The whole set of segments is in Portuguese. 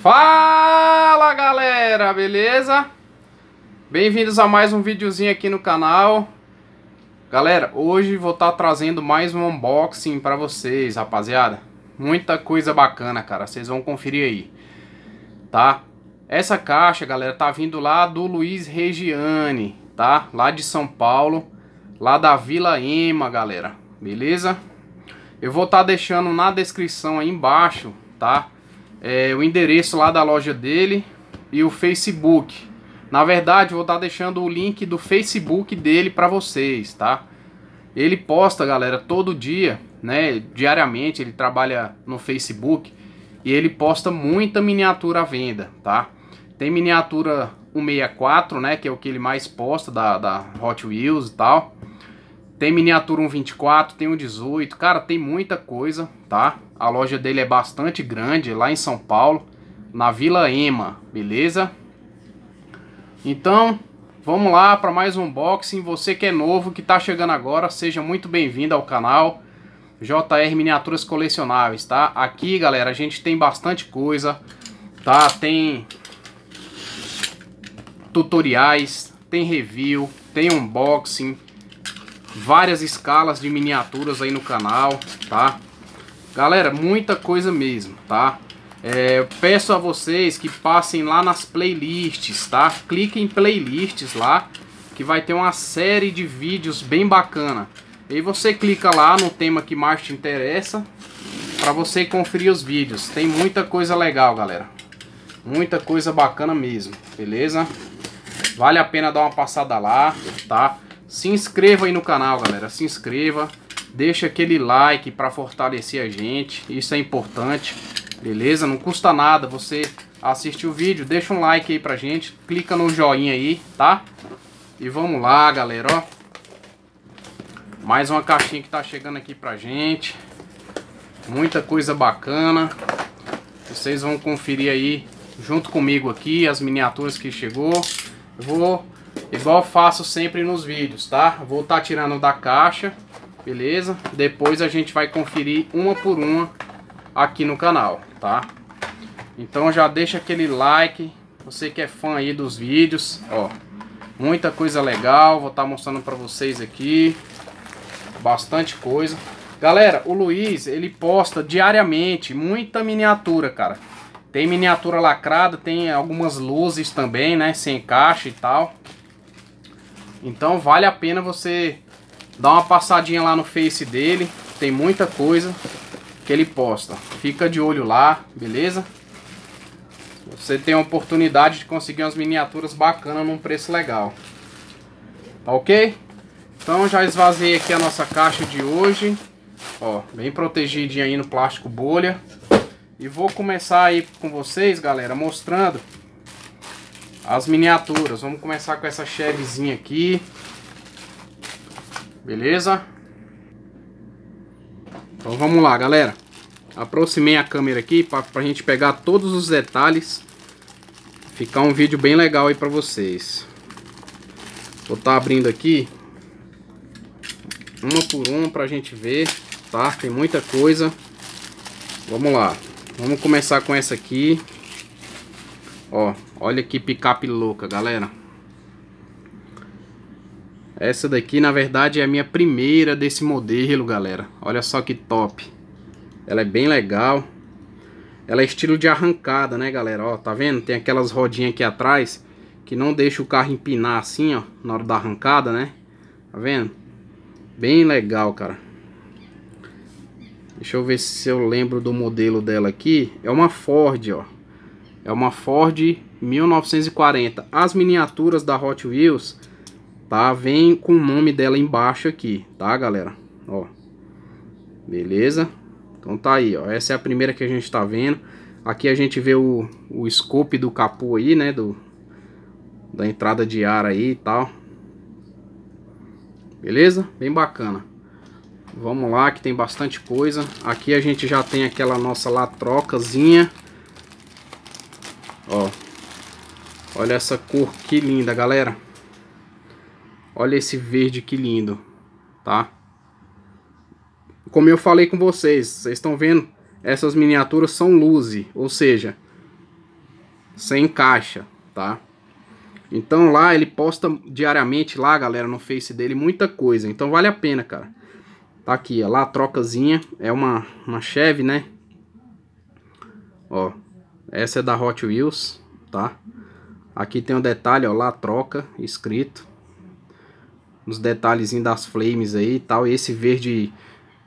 Fala galera, beleza? Bem-vindos a mais um videozinho aqui no canal Galera, hoje vou estar tá trazendo mais um unboxing pra vocês, rapaziada Muita coisa bacana, cara, vocês vão conferir aí Tá? Essa caixa, galera, tá vindo lá do Luiz Regiane, tá? Lá de São Paulo, lá da Vila Ema, galera Beleza? Eu vou estar tá deixando na descrição aí embaixo, Tá? é, o endereço lá da loja dele e o Facebook. Na verdade, vou estar tá deixando o link do Facebook dele para vocês, tá? Ele posta, galera, todo dia, né? Diariamente ele trabalha no Facebook e ele posta muita miniatura à venda, tá? Tem miniatura 164, né? Que é o que ele mais posta da, da Hot Wheels e tal. Tem miniatura 124, tem 118, cara, tem muita coisa, tá? A loja dele é bastante grande, lá em São Paulo, na Vila Ema, beleza? Então, vamos lá para mais um unboxing. Você que é novo, que está chegando agora, seja muito bem-vindo ao canal JR Miniaturas Colecionáveis, tá? Aqui, galera, a gente tem bastante coisa, tá? Tem tutoriais, tem review, tem unboxing várias escalas de miniaturas aí no canal, tá? Galera, muita coisa mesmo, tá? É, peço a vocês que passem lá nas playlists, tá? Cliquem em playlists lá, que vai ter uma série de vídeos bem bacana. E você clica lá no tema que mais te interessa, para você conferir os vídeos. Tem muita coisa legal, galera. Muita coisa bacana mesmo, beleza? Vale a pena dar uma passada lá, tá? Se inscreva aí no canal, galera. Se inscreva. Deixa aquele like para fortalecer a gente. Isso é importante. Beleza? Não custa nada você assistir o vídeo. Deixa um like aí pra gente. Clica no joinha aí, tá? E vamos lá, galera, ó. Mais uma caixinha que tá chegando aqui pra gente. Muita coisa bacana. Vocês vão conferir aí junto comigo aqui as miniaturas que chegou. Eu vou Igual faço sempre nos vídeos, tá? Vou estar tá tirando da caixa, beleza? Depois a gente vai conferir uma por uma aqui no canal, tá? Então já deixa aquele like, você que é fã aí dos vídeos, ó. Muita coisa legal, vou estar tá mostrando pra vocês aqui. Bastante coisa. Galera, o Luiz, ele posta diariamente muita miniatura, cara. Tem miniatura lacrada, tem algumas luzes também, né? Sem encaixe e tal. Então vale a pena você dar uma passadinha lá no Face dele. Tem muita coisa que ele posta. Fica de olho lá, beleza? Você tem a oportunidade de conseguir umas miniaturas bacanas num preço legal. Tá ok? Então já esvaziei aqui a nossa caixa de hoje. Ó, bem protegidinha aí no plástico bolha. E vou começar aí com vocês, galera, mostrando as miniaturas, vamos começar com essa Chevyzinha aqui. Beleza? Então vamos lá, galera. Aproximei a câmera aqui para a gente pegar todos os detalhes. Ficar um vídeo bem legal aí para vocês. Vou estar tá abrindo aqui. Uma por uma para a gente ver, tá? Tem muita coisa. Vamos lá. Vamos começar com essa aqui. Ó, olha que picape louca, galera. Essa daqui, na verdade, é a minha primeira desse modelo, galera. Olha só que top. Ela é bem legal. Ela é estilo de arrancada, né, galera? Ó, tá vendo? Tem aquelas rodinhas aqui atrás que não deixa o carro empinar assim, ó, na hora da arrancada, né? Tá vendo? Bem legal, cara. Deixa eu ver se eu lembro do modelo dela aqui. É uma Ford, ó. É uma Ford 1940. As miniaturas da Hot Wheels, tá? Vem com o nome dela embaixo aqui, tá, galera? Ó. Beleza? Então tá aí, ó. Essa é a primeira que a gente tá vendo. Aqui a gente vê o, o scope do capô aí, né? Do, da entrada de ar aí e tal. Beleza? Bem bacana. Vamos lá, que tem bastante coisa. Aqui a gente já tem aquela nossa lá trocazinha. Olha essa cor, que linda, galera. Olha esse verde, que lindo, tá? Como eu falei com vocês, vocês estão vendo? Essas miniaturas são luze, ou seja, sem caixa, tá? Então lá ele posta diariamente lá, galera, no Face dele muita coisa. Então vale a pena, cara. Tá aqui, ó, lá a trocazinha. É uma, uma Chevy, né? Ó, essa é da Hot Wheels, tá? Aqui tem um detalhe, ó, lá troca, escrito. Os detalhezinhos das flames aí e tal. esse verde,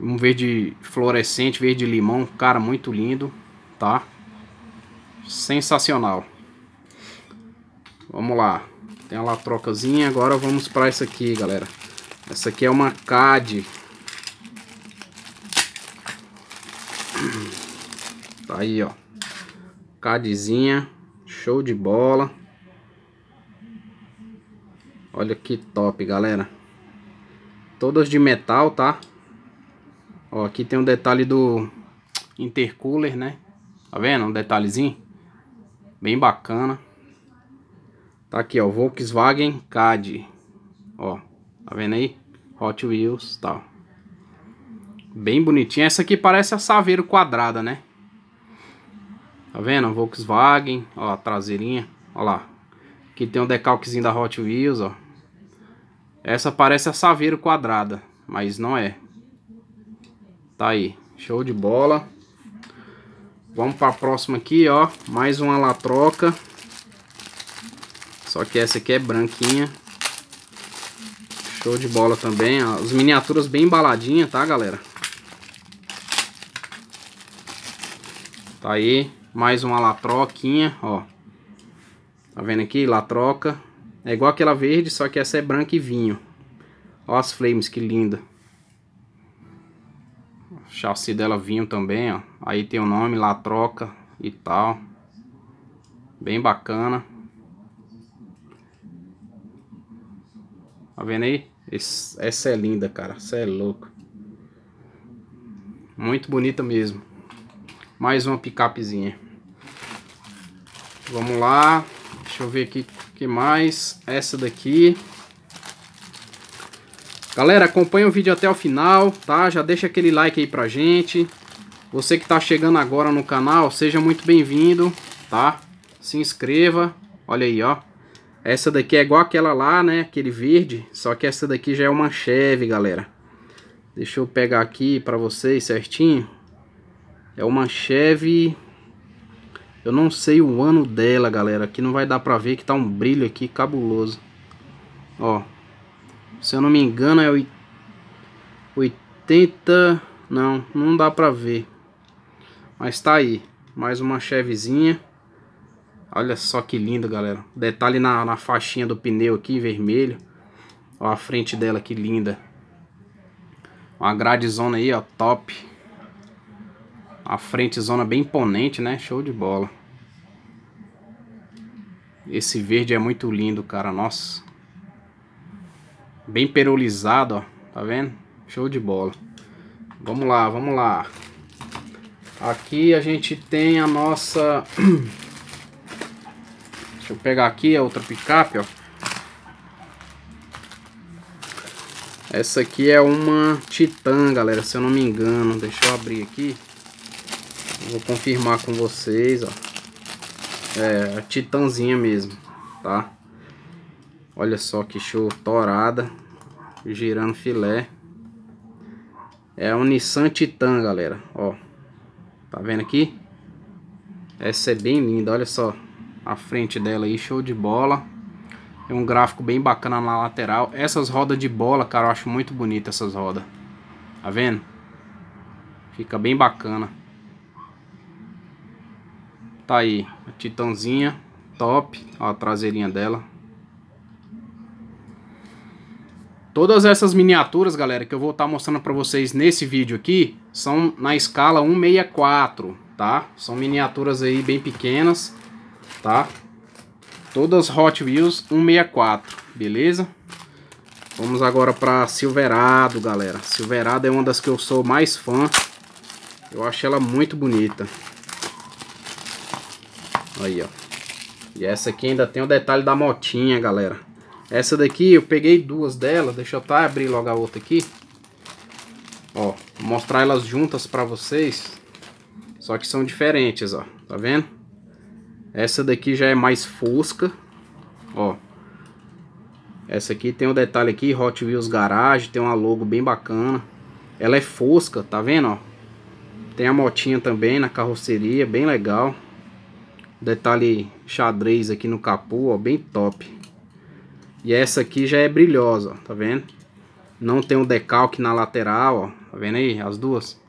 um verde fluorescente, verde limão, cara, muito lindo, tá? Sensacional. Vamos lá. Tem a trocazinha, agora vamos para essa aqui, galera. Essa aqui é uma CAD. Tá aí, ó. CADzinha, show de bola. Olha que top, galera. Todas de metal, tá? Ó, aqui tem um detalhe do intercooler, né? Tá vendo? Um detalhezinho. Bem bacana. Tá aqui, ó. Volkswagen CAD. Ó. Tá vendo aí? Hot Wheels tal. Bem bonitinha. Essa aqui parece a Saveiro quadrada, né? Tá vendo? Volkswagen. Ó, a traseirinha. Ó lá. Aqui tem um decalquezinho da Hot Wheels, ó. Essa parece a Saveiro quadrada, mas não é. Tá aí, show de bola. Vamos para a próxima aqui, ó. Mais uma latroca. Só que essa aqui é branquinha. Show de bola também. Ó. As miniaturas bem embaladinhas, tá, galera? Tá aí. Mais uma latroquinha, ó. Tá vendo aqui? Latroca. É igual aquela verde, só que essa é branca e vinho. Ó as flames, que linda. O chassi dela vinho também, ó. Aí tem o nome lá, troca e tal. Bem bacana. Tá vendo aí? Esse, essa é linda, cara. Essa é louco. Muito bonita mesmo. Mais uma picapezinha. Vamos lá. Deixa eu ver aqui o que mais. Essa daqui. Galera, acompanha o vídeo até o final, tá? Já deixa aquele like aí pra gente. Você que tá chegando agora no canal, seja muito bem-vindo, tá? Se inscreva. Olha aí, ó. Essa daqui é igual aquela lá, né? Aquele verde. Só que essa daqui já é uma Chevy, galera. Deixa eu pegar aqui pra vocês certinho. É uma Chevy eu não sei o ano dela, galera. Aqui não vai dar pra ver que tá um brilho aqui cabuloso. Ó. Se eu não me engano é 80... Não, não dá pra ver. Mas tá aí. Mais uma chevezinha. Olha só que lindo, galera. Detalhe na, na faixinha do pneu aqui, vermelho. Ó a frente dela, que linda. Uma gradezona aí, ó, top. A frente zona bem imponente, né? Show de bola. Esse verde é muito lindo, cara. Nossa. Bem perolizado, ó. Tá vendo? Show de bola. Vamos lá, vamos lá. Aqui a gente tem a nossa... Deixa eu pegar aqui a outra picape, ó. Essa aqui é uma Titan, galera, se eu não me engano. Deixa eu abrir aqui. Vou confirmar com vocês, ó. É, a titãzinha mesmo, tá? Olha só que show, torada, girando filé. É a Nissan Titan, galera, ó. Tá vendo aqui? Essa é bem linda, olha só a frente dela aí, show de bola. É um gráfico bem bacana na lateral. Essas rodas de bola, cara, eu acho muito bonita essas rodas. Tá vendo? Fica bem bacana. Tá aí, a Titãzinha, top, ó, a traseirinha dela. Todas essas miniaturas, galera, que eu vou estar tá mostrando para vocês nesse vídeo aqui, são na escala 164, tá? São miniaturas aí bem pequenas, tá? Todas Hot Wheels 164, beleza? Vamos agora para Silverado, galera. Silverado é uma das que eu sou mais fã. Eu acho ela muito bonita. Aí, ó. E essa aqui ainda tem o detalhe da motinha, galera. Essa daqui eu peguei duas delas. Deixa eu tá abrir logo a outra aqui. Ó, mostrar elas juntas pra vocês. Só que são diferentes, ó. Tá vendo? Essa daqui já é mais fosca. Ó. Essa aqui tem um detalhe aqui, Hot Wheels Garage. Tem uma logo bem bacana. Ela é fosca, tá vendo, ó? Tem a motinha também na carroceria, bem legal. Detalhe xadrez aqui no capô, ó, bem top. E essa aqui já é brilhosa, ó, tá vendo? Não tem um decalque na lateral, ó, tá vendo aí? As duas.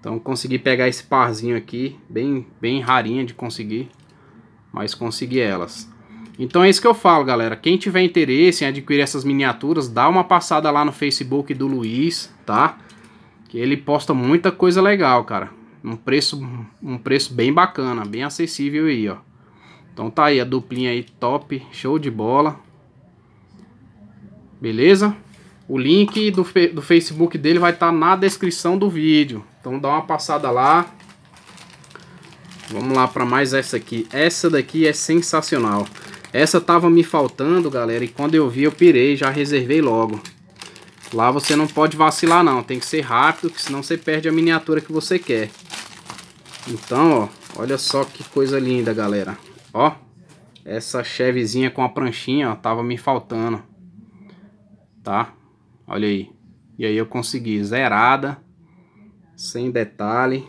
Então consegui pegar esse parzinho aqui, bem, bem rarinha de conseguir, mas consegui elas. Então é isso que eu falo, galera. Quem tiver interesse em adquirir essas miniaturas, dá uma passada lá no Facebook do Luiz, tá? Que ele posta muita coisa legal, cara. Um preço, um preço bem bacana, bem acessível aí, ó. Então tá aí a duplinha aí top, show de bola. Beleza? O link do, do Facebook dele vai estar tá na descrição do vídeo. Então dá uma passada lá. Vamos lá para mais essa aqui. Essa daqui é sensacional. Essa tava me faltando, galera, e quando eu vi eu pirei, já reservei logo. Lá você não pode vacilar não, tem que ser rápido, que senão você perde a miniatura que você quer. Então, ó, olha só que coisa linda, galera. Ó, essa chevezinha com a pranchinha, ó, tava me faltando. Tá? Olha aí. E aí eu consegui zerada, sem detalhe.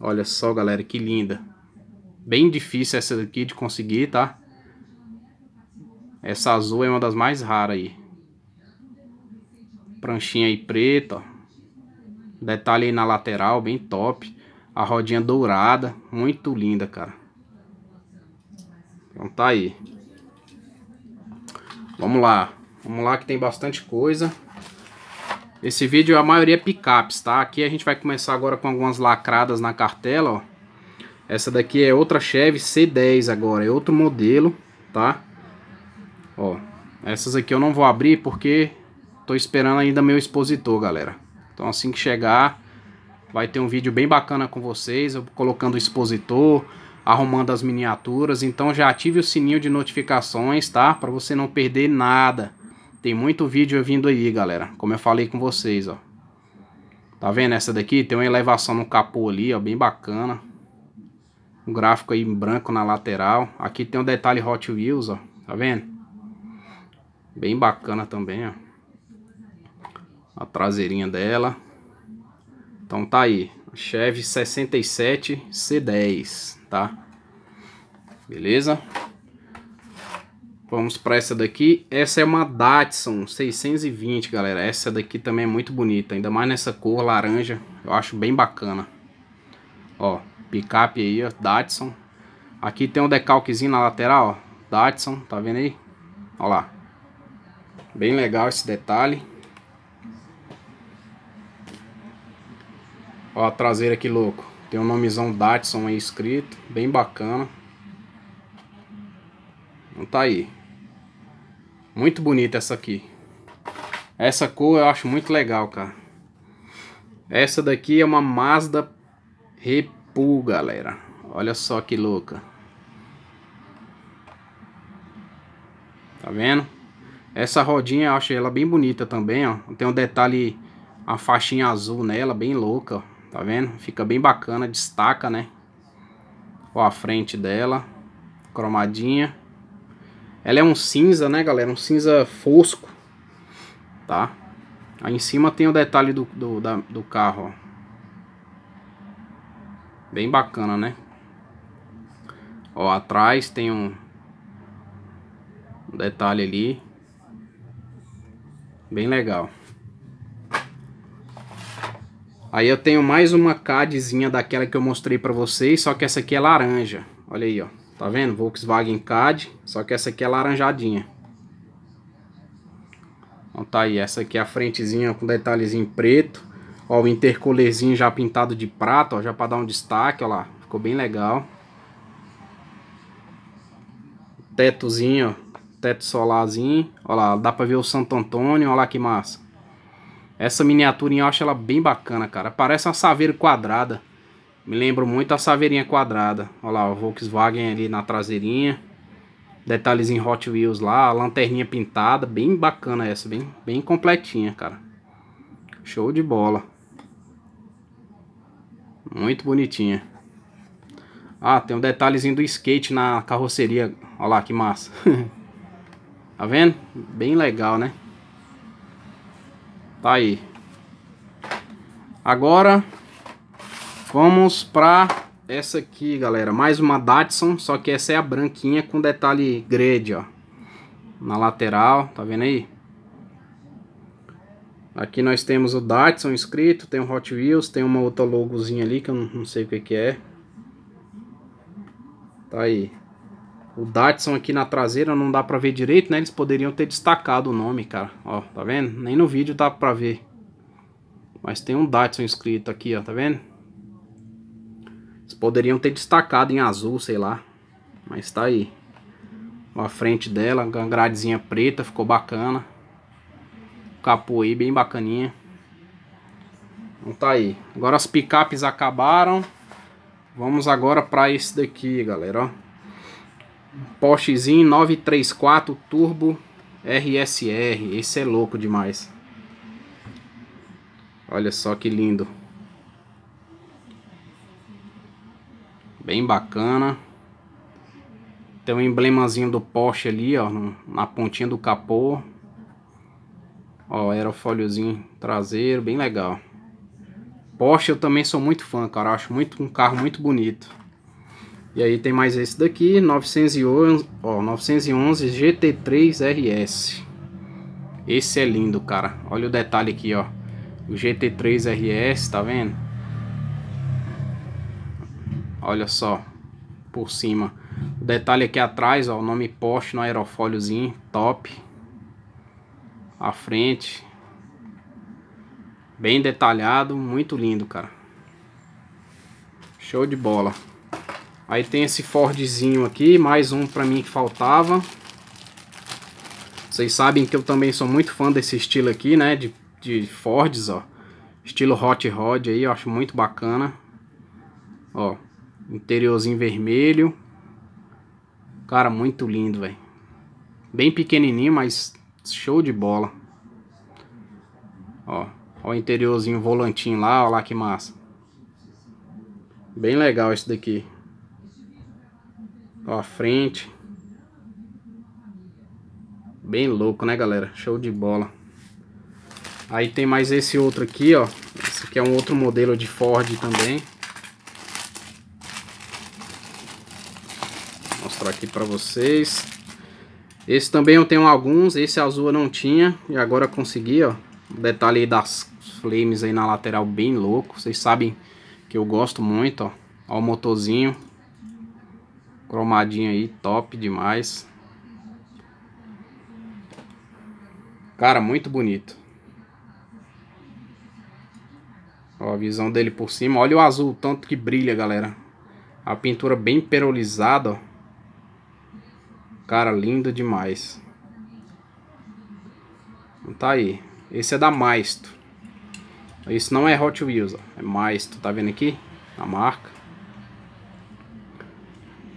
Olha só, galera, que linda. Bem difícil essa daqui de conseguir, tá? Essa azul é uma das mais raras aí. Pranchinha aí preta, ó. Detalhe aí na lateral, bem top. A rodinha dourada, muito linda, cara. Então tá aí. Vamos lá. Vamos lá que tem bastante coisa. Esse vídeo a maioria é picapes, tá? Aqui a gente vai começar agora com algumas lacradas na cartela, ó. Essa daqui é outra Chevy C10 agora, é outro modelo, tá? Ó, essas aqui eu não vou abrir porque tô esperando ainda meu expositor, galera. Então assim que chegar, vai ter um vídeo bem bacana com vocês, eu colocando o expositor, arrumando as miniaturas. Então já ative o sininho de notificações, tá? Para você não perder nada. Tem muito vídeo vindo aí, galera. Como eu falei com vocês, ó. Tá vendo essa daqui? Tem uma elevação no capô ali, ó, bem bacana. Um gráfico aí em branco na lateral. Aqui tem um detalhe Hot Wheels, ó. Tá vendo? Bem bacana também, ó a traseirinha dela. Então tá aí, Chevy 67 C10, tá? Beleza? Vamos para essa daqui. Essa é uma Datsun 620, galera. Essa daqui também é muito bonita, ainda mais nessa cor laranja. Eu acho bem bacana. Ó, picape aí, ó, Datsun. Aqui tem um decalquezinho na lateral, ó. Datsun, tá vendo aí? Ó lá. Bem legal esse detalhe. Ó, a traseira aqui, louco. Tem um nomezão Datsun aí escrito, bem bacana. Não tá aí. Muito bonita essa aqui. Essa cor eu acho muito legal, cara. Essa daqui é uma Mazda Repu, galera. Olha só que louca. Tá vendo? Essa rodinha eu acho ela bem bonita também, ó. Tem um detalhe, a faixinha azul nela, bem louca, ó. Tá vendo? Fica bem bacana, destaca, né? Ó a frente dela, cromadinha. Ela é um cinza, né, galera? Um cinza fosco, tá? Aí em cima tem o detalhe do, do, da, do carro, ó. Bem bacana, né? Ó, atrás tem um, um detalhe ali. Bem legal. Aí eu tenho mais uma CADzinha daquela que eu mostrei para vocês, só que essa aqui é laranja. Olha aí, ó. Tá vendo? Volkswagen CAD, só que essa aqui é laranjadinha. Então tá aí, essa aqui é a frentezinha com detalhezinho preto. Ó, o intercolerzinho já pintado de prata, ó, já para dar um destaque, ó lá. Ficou bem legal. Tetozinho, ó, teto solarzinho. Ó lá, dá para ver o Santo Antônio, ó lá que massa. Essa miniaturinha eu acho ela é bem bacana, cara. Parece uma saveira quadrada. Me lembro muito a saveirinha quadrada. Olha lá, o Volkswagen ali na traseirinha. Detalhes em Hot Wheels lá, a lanterninha pintada. Bem bacana essa, bem, bem completinha, cara. Show de bola. Muito bonitinha. Ah, tem um detalhezinho do skate na carroceria. Olha lá, que massa. tá vendo? Bem legal, né? Tá aí. Agora, vamos pra essa aqui, galera. Mais uma Datsun, só que essa é a branquinha com detalhe grade, ó. Na lateral, tá vendo aí? Aqui nós temos o Datsun escrito, tem o Hot Wheels, tem uma outra logozinha ali que eu não sei o que, que é. Tá aí. O Datsun aqui na traseira não dá pra ver direito, né? Eles poderiam ter destacado o nome, cara. Ó, tá vendo? Nem no vídeo dá pra ver. Mas tem um Datsun escrito aqui, ó, tá vendo? Eles poderiam ter destacado em azul, sei lá. Mas tá aí. A frente dela, gradezinha preta, ficou bacana. capô aí bem bacaninha. Então tá aí. Agora as picapes acabaram. Vamos agora pra esse daqui, galera, ó. Porschezinho 934 Turbo RSR. Esse é louco demais. Olha só que lindo. Bem bacana. Tem um emblemazinho do Porsche ali, ó, na pontinha do capô. Ó, aerofóliozinho traseiro, bem legal. Porsche eu também sou muito fã, cara. acho muito, um carro muito bonito. E aí tem mais esse daqui, 911, ó, 911 GT3 RS. Esse é lindo, cara. Olha o detalhe aqui, ó. O GT3 RS, tá vendo? Olha só, por cima. O detalhe aqui atrás, ó, o nome Porsche no aerofóliozinho, top. A frente. Bem detalhado, muito lindo, cara. Show de bola. Aí tem esse Fordzinho aqui, mais um para mim que faltava. Vocês sabem que eu também sou muito fã desse estilo aqui, né? De, de Fords, ó. Estilo Hot Rod aí, eu acho muito bacana. Ó, interiorzinho vermelho. Cara, muito lindo, velho. Bem pequenininho, mas show de bola. Ó, ó o interiorzinho, o volantinho lá, ó lá que massa. Bem legal esse daqui. Ó, a frente. Bem louco, né, galera? Show de bola. Aí tem mais esse outro aqui, ó. Esse aqui é um outro modelo de Ford também. mostrar aqui pra vocês. Esse também eu tenho alguns. Esse azul eu não tinha. E agora consegui, ó. O detalhe aí das flames aí na lateral bem louco. Vocês sabem que eu gosto muito, ó. Ó o motorzinho. Cromadinho aí, top demais. Cara, muito bonito. Ó, a visão dele por cima. Olha o azul, tanto que brilha, galera. A pintura bem perolizada, ó. Cara, lindo demais. Então tá aí. Esse é da Maisto. Isso não é Hot Wheels, ó. É Maisto, tá vendo aqui? A marca.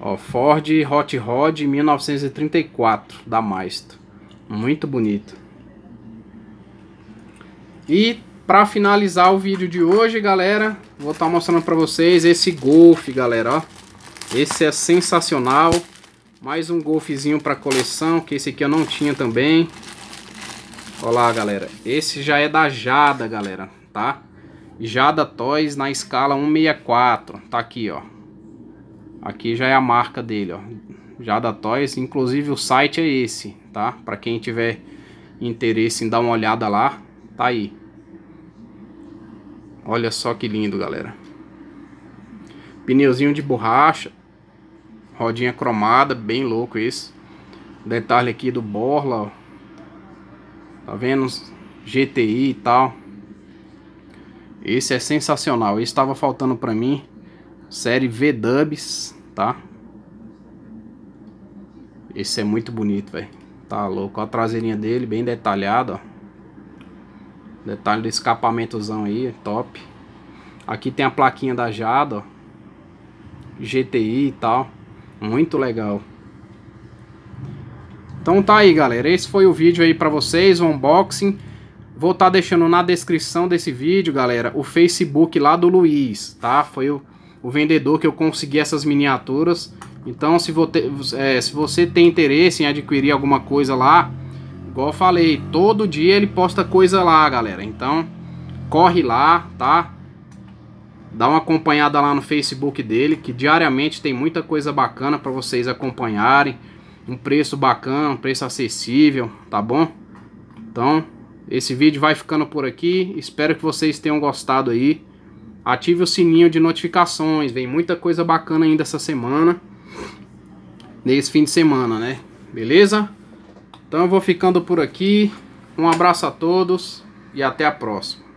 Ó, Ford Hot Rod 1934 da Maisto. Muito bonito. E para finalizar o vídeo de hoje, galera, vou estar tá mostrando para vocês esse Golf, galera, ó. Esse é sensacional. Mais um Golfzinho para coleção, que esse aqui eu não tinha também. Olha lá, galera. Esse já é da Jada, galera, tá? Jada Toys na escala 164. Tá aqui, ó. Aqui já é a marca dele, ó. Já da Toys, inclusive o site é esse, tá? Para quem tiver interesse em dar uma olhada lá, tá aí. Olha só que lindo, galera. Pneuzinho de borracha, rodinha cromada, bem louco isso. Detalhe aqui do borla, ó. Tá vendo? GTI e tal. Esse é sensacional. Esse estava faltando para mim. Série V-Dubs, tá? Esse é muito bonito, velho. Tá louco. a traseirinha dele, bem detalhada, ó. Detalhe do escapamentozão aí, top. Aqui tem a plaquinha da Jada, ó. GTI e tal. Muito legal. Então tá aí, galera. Esse foi o vídeo aí pra vocês, o unboxing. Vou estar tá deixando na descrição desse vídeo, galera, o Facebook lá do Luiz, tá? Foi o o vendedor que eu consegui essas miniaturas. Então, se, te, é, se você tem interesse em adquirir alguma coisa lá, igual eu falei, todo dia ele posta coisa lá, galera. Então, corre lá, tá? Dá uma acompanhada lá no Facebook dele, que diariamente tem muita coisa bacana para vocês acompanharem. Um preço bacana, um preço acessível, tá bom? Então, esse vídeo vai ficando por aqui. Espero que vocês tenham gostado aí. Ative o sininho de notificações, vem muita coisa bacana ainda essa semana. Nesse fim de semana, né? Beleza? Então eu vou ficando por aqui. Um abraço a todos e até a próxima.